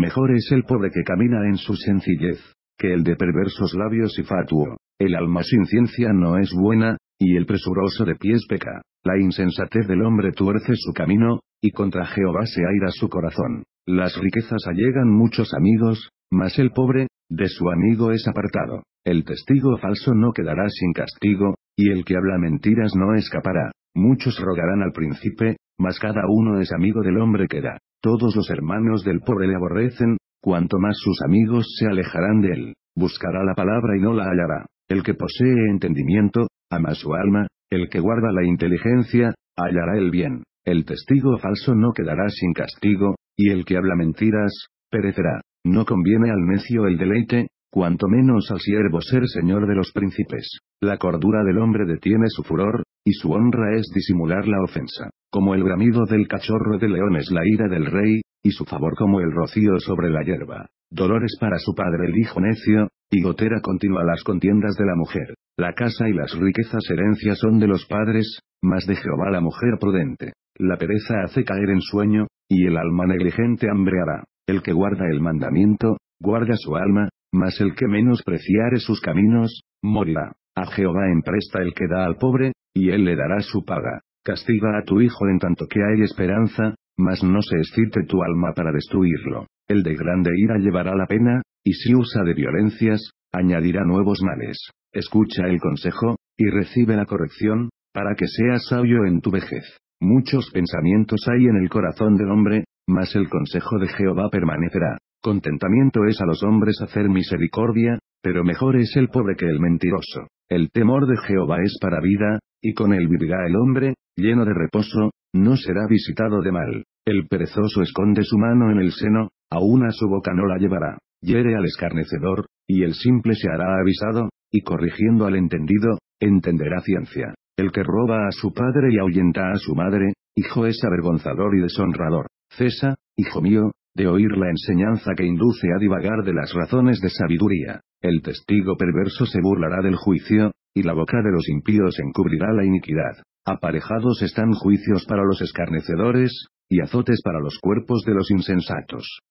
Mejor es el pobre que camina en su sencillez, que el de perversos labios y fatuo. El alma sin ciencia no es buena, y el presuroso de pies peca. La insensatez del hombre tuerce su camino, y contra Jehová se aira su corazón. Las riquezas allegan muchos amigos, mas el pobre, de su amigo es apartado. El testigo falso no quedará sin castigo, y el que habla mentiras no escapará. Muchos rogarán al príncipe, mas cada uno es amigo del hombre que da. Todos los hermanos del pobre le aborrecen, cuanto más sus amigos se alejarán de él, buscará la palabra y no la hallará. El que posee entendimiento, ama su alma, el que guarda la inteligencia, hallará el bien. El testigo falso no quedará sin castigo, y el que habla mentiras, perecerá. No conviene al necio el deleite, cuanto menos al siervo ser señor de los príncipes. La cordura del hombre detiene su furor, y su honra es disimular la ofensa, como el bramido del cachorro de león es la ira del rey, y su favor como el rocío sobre la hierba. Dolores para su padre el hijo necio, y gotera continua las contiendas de la mujer. La casa y las riquezas herencias son de los padres, mas de Jehová la mujer prudente. La pereza hace caer en sueño, y el alma negligente hambreará. El que guarda el mandamiento, guarda su alma, mas el que menospreciare sus caminos, morirá. A Jehová empresta el que da al pobre, y él le dará su paga. Castiga a tu hijo en tanto que hay esperanza, mas no se excite tu alma para destruirlo. El de grande ira llevará la pena, y si usa de violencias, añadirá nuevos males. Escucha el consejo, y recibe la corrección, para que seas sabio en tu vejez. Muchos pensamientos hay en el corazón del hombre, mas el consejo de Jehová permanecerá. Contentamiento es a los hombres hacer misericordia, pero mejor es el pobre que el mentiroso. El temor de Jehová es para vida, y con él vivirá el hombre, lleno de reposo, no será visitado de mal. El perezoso esconde su mano en el seno, aún a su boca no la llevará. Hiere al escarnecedor, y el simple se hará avisado, y corrigiendo al entendido, entenderá ciencia. El que roba a su padre y ahuyenta a su madre, hijo es avergonzador y deshonrador. Cesa, hijo mío, oír la enseñanza que induce a divagar de las razones de sabiduría. El testigo perverso se burlará del juicio, y la boca de los impíos encubrirá la iniquidad. Aparejados están juicios para los escarnecedores, y azotes para los cuerpos de los insensatos.